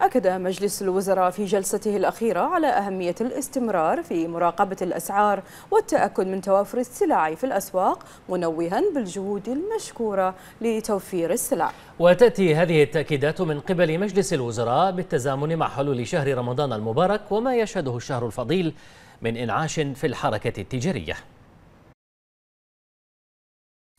أكد مجلس الوزراء في جلسته الأخيرة على أهمية الاستمرار في مراقبة الأسعار والتأكد من توافر السلع في الأسواق منوها بالجهود المشكورة لتوفير السلع وتأتي هذه التأكيدات من قبل مجلس الوزراء بالتزامن مع حلول شهر رمضان المبارك وما يشهده الشهر الفضيل من إنعاش في الحركة التجارية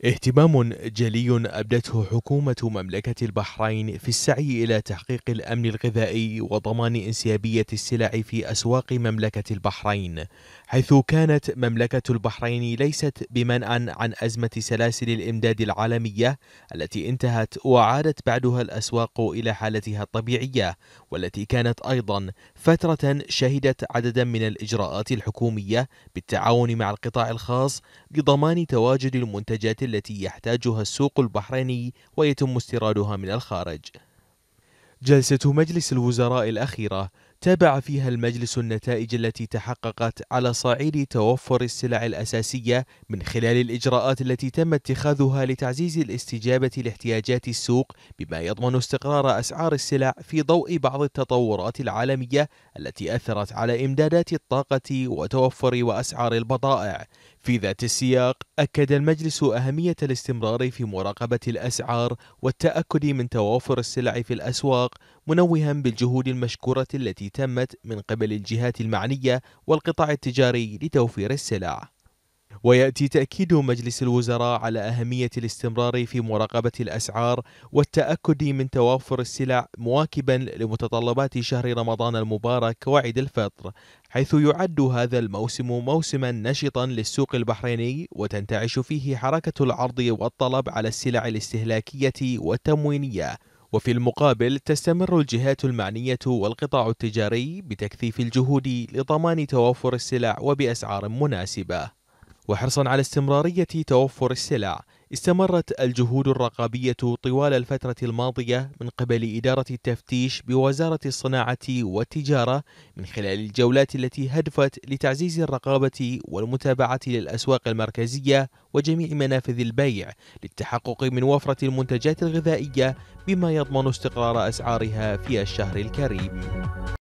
اهتمام جلي أبدته حكومة مملكة البحرين في السعي إلى تحقيق الأمن الغذائي وضمان انسيابية السلع في أسواق مملكة البحرين، حيث كانت مملكة البحرين ليست بمنأ عن أزمة سلاسل الإمداد العالمية التي انتهت وعادت بعدها الأسواق إلى حالتها الطبيعية، والتي كانت أيضا فترة شهدت عددا من الإجراءات الحكومية بالتعاون مع القطاع الخاص لضمان تواجد المنتجات التي يحتاجها السوق البحريني ويتم استيرادها من الخارج. جلسة مجلس الوزراء الأخيرة تابع فيها المجلس النتائج التي تحققت على صعيد توفر السلع الأساسية من خلال الإجراءات التي تم اتخاذها لتعزيز الاستجابة لاحتياجات السوق بما يضمن استقرار أسعار السلع في ضوء بعض التطورات العالمية التي أثرت على إمدادات الطاقة وتوفر وأسعار البضائع في ذات السياق أكد المجلس أهمية الاستمرار في مراقبة الأسعار والتأكد من توافر السلع في الأسواق منوها بالجهود المشكورة التي التي تمت من قبل الجهات المعنية والقطاع التجاري لتوفير السلع ويأتي تأكيد مجلس الوزراء على أهمية الاستمرار في مراقبة الأسعار والتأكد من توافر السلع مواكبا لمتطلبات شهر رمضان المبارك وعيد الفطر حيث يعد هذا الموسم موسما نشطا للسوق البحريني وتنتعش فيه حركة العرض والطلب على السلع الاستهلاكية والتموينية وفي المقابل تستمر الجهات المعنية والقطاع التجاري بتكثيف الجهود لضمان توفر السلع وبأسعار مناسبة وحرصا على استمرارية توفر السلع استمرت الجهود الرقابية طوال الفترة الماضية من قبل إدارة التفتيش بوزارة الصناعة والتجارة من خلال الجولات التي هدفت لتعزيز الرقابة والمتابعة للأسواق المركزية وجميع منافذ البيع للتحقق من وفرة المنتجات الغذائية بما يضمن استقرار أسعارها في الشهر الكريم.